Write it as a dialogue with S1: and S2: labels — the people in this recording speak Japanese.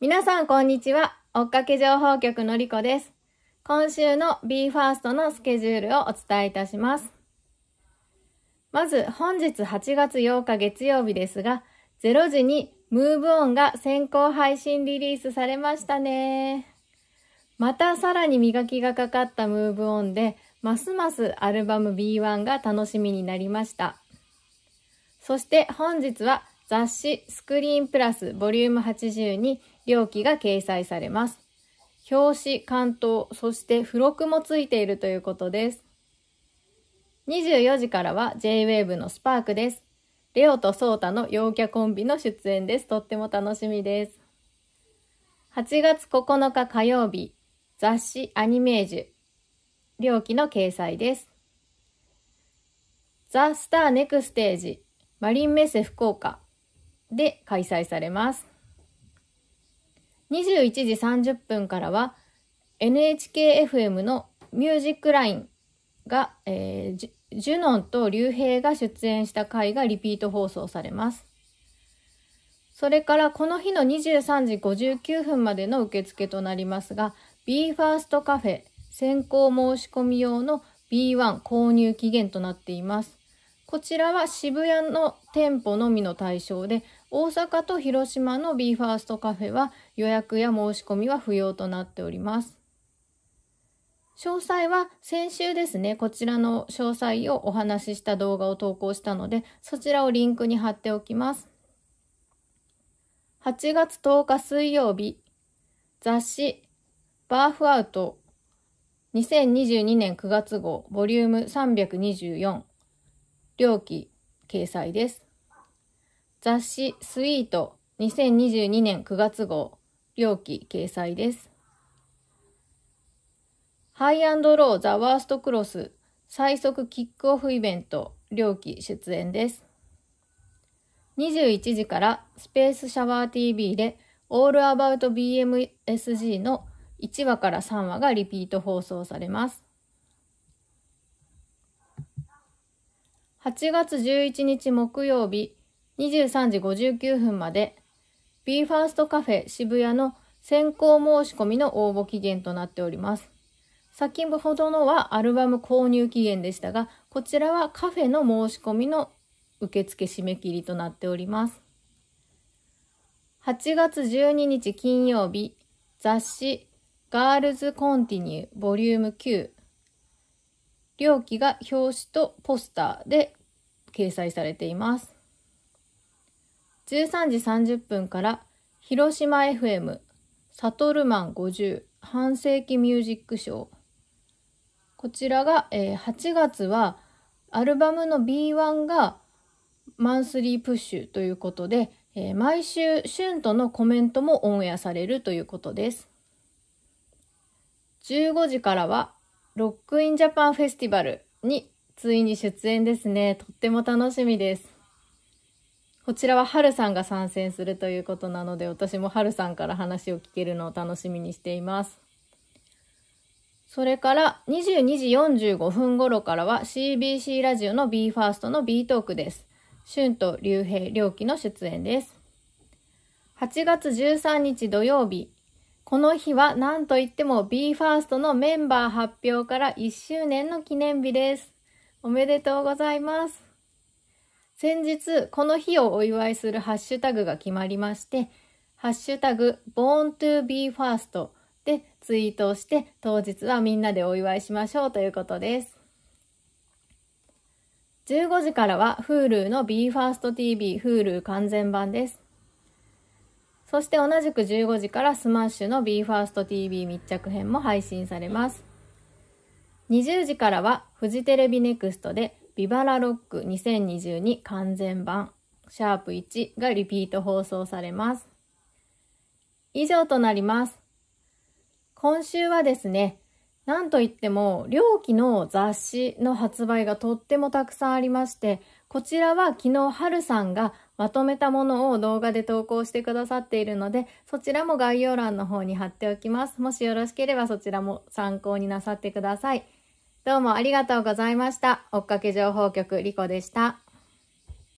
S1: 皆さん、こんにちは。追っかけ情報局のりこです。今週の BE:FIRST のスケジュールをお伝えいたします。まず、本日8月8日月曜日ですが、0時に MoveOn が先行配信リリースされましたね。またさらに磨きがかかった MoveOn で、ますますアルバム B1 が楽しみになりました。そして本日は雑誌スクリーンプラスボリューム80に料金が掲載されます。表紙、関東、そして付録もついているということです。24時からは JWAVE のスパークです。レオとソータの陽キャコンビの出演です。とっても楽しみです。8月9日火曜日、雑誌アニメージュ、料金の掲載です。ザ・スター・ネクステージ、マリンメッセ福岡、で開催されます。21時30分からは NHKFM のミュージックラインが、えー、ジュノンと竜兵が出演した回がリピート放送されます。それからこの日の23時59分までの受付となりますが、BE:FIRST カフェ先行申し込み用の B1 購入期限となっています。こちらは渋谷の店舗のみの対象で、大阪と広島の b ファーストカフェは予約や申し込みは不要となっております。詳細は先週ですね、こちらの詳細をお話しした動画を投稿したので、そちらをリンクに貼っておきます。8月10日水曜日、雑誌、バーフアウト、2022年9月号、ボリューム324。料金掲載です。雑誌スイート2022年9月号、料金掲載です。ハイアンドローザワーストクロス最速キックオフイベント、料金出演です。21時からスペースシャワー TV でオールアバウト BMSG の1話から3話がリピート放送されます。8月11日木曜日23時59分まで BE:FIRST カフェ渋谷の先行申し込みの応募期限となっております。先ほどのはアルバム購入期限でしたが、こちらはカフェの申し込みの受付締め切りとなっております。8月12日金曜日、雑誌ガールズコンティニューボリューム9。料金が表紙とポスターで掲載されています。13時30分から広島 FM サトルマン50半世紀ミュージックショーこちらが、えー、8月はアルバムの B1 がマンスリープッシュということで、えー、毎週春とのコメントもオンエアされるということです15時からはロックインジャパンフェスティバルについに出演ですね。とっても楽しみです。こちらはハルさんが参戦するということなので、私もハルさんから話を聞けるのを楽しみにしています。それから22時45分頃からは CBC ラジオの BE:FIRST の B トークです。春と竜兵良樹の出演です。8月13日土曜日、この日は何といっても BE:FIRST のメンバー発表から1周年の記念日です。おめでとうございます。先日、この日をお祝いするハッシュタグが決まりまして、ハッシュタグ born to be first でツイートをして、当日はみんなでお祝いしましょうということです。15時からは Hulu の BE:FIRSTTV Hulu 完全版です。そして同じく15時から smash の BE:FIRSTTV 密着編も配信されます。20時からはフジテレビネクストでビバラロック2022完全版シャープ1がリピート放送されます。以上となります。今週はですね、なんといっても、両期の雑誌の発売がとってもたくさんありまして、こちらは昨日はるさんがまとめたものを動画で投稿してくださっているので、そちらも概要欄の方に貼っておきます。もしよろしければそちらも参考になさってください。どうもありがとうございました。追っかけ情報局リコでした。